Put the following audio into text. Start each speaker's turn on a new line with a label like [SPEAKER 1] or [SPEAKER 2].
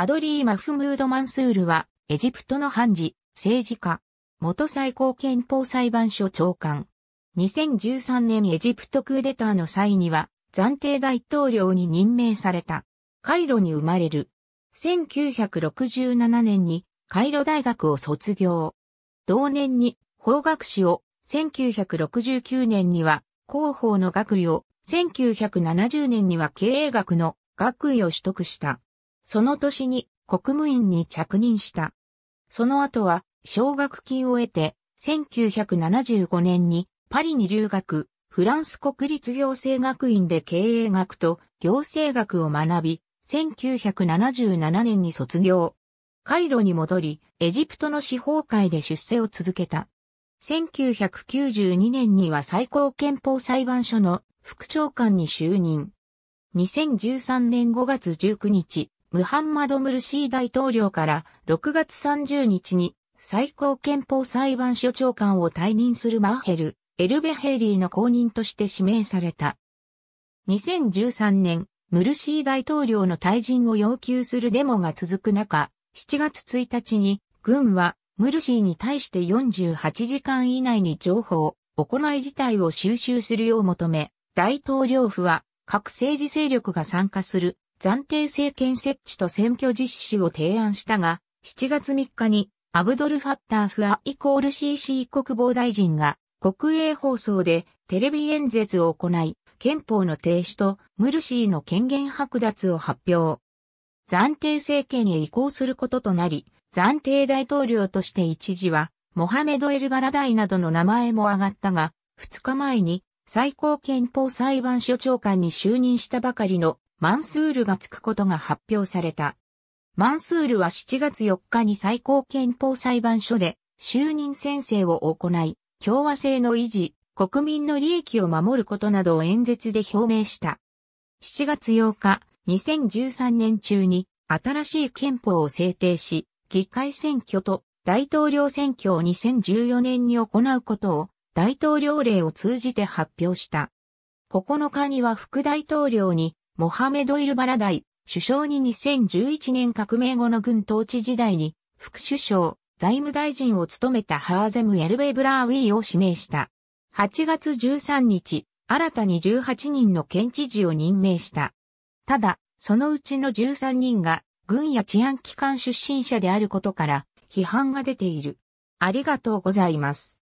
[SPEAKER 1] アドリー・マフムード・マンスールは、エジプトの判事、政治家、元最高憲法裁判所長官。2013年エジプトクーデターの際には、暫定大統領に任命された。カイロに生まれる。1967年にカイロ大学を卒業。同年に法学士を、1969年には広報の学位を、1970年には経営学の学位を取得した。その年に国務院に着任した。その後は奨学金を得て、1975年にパリに留学、フランス国立行政学院で経営学と行政学を学び、1977年に卒業。カイロに戻り、エジプトの司法会で出世を続けた。1992年には最高憲法裁判所の副長官に就任。2013年5月19日、ムハンマド・ムルシー大統領から6月30日に最高憲法裁判所長官を退任するマーヘル、エルベヘイリーの後任として指名された。2013年、ムルシー大統領の退陣を要求するデモが続く中、7月1日に軍はムルシーに対して48時間以内に情報、行い自体を収集するよう求め、大統領府は各政治勢力が参加する暫定政権設置と選挙実施を提案したが、7月3日にアブドル・ファッター・フア・イコール CC 国防大臣が国営放送でテレビ演説を行い、憲法の停止とムルシーの権限剥奪を発表。暫定政権へ移行することとなり、暫定大統領として一時は、モハメド・エル・バラダイなどの名前も挙がったが、2日前に最高憲法裁判所長官に就任したばかりのマンスールがつくことが発表された。マンスールは7月4日に最高憲法裁判所で就任宣誓を行い、共和制の維持、国民の利益を守ることなどを演説で表明した。7月8日、2013年中に新しい憲法を制定し、議会選挙と大統領選挙を2014年に行うことを大統領令を通じて発表した。9日には副大統領にモハメド・イルバラダイ、首相に2011年革命後の軍統治時代に、副首相、財務大臣を務めたハーゼム・エルベブラーウィーを指名した。8月13日、新たに18人の県知事を任命した。ただ、そのうちの13人が軍や治安機関出身者であることから批判が出ている。ありがとうございます。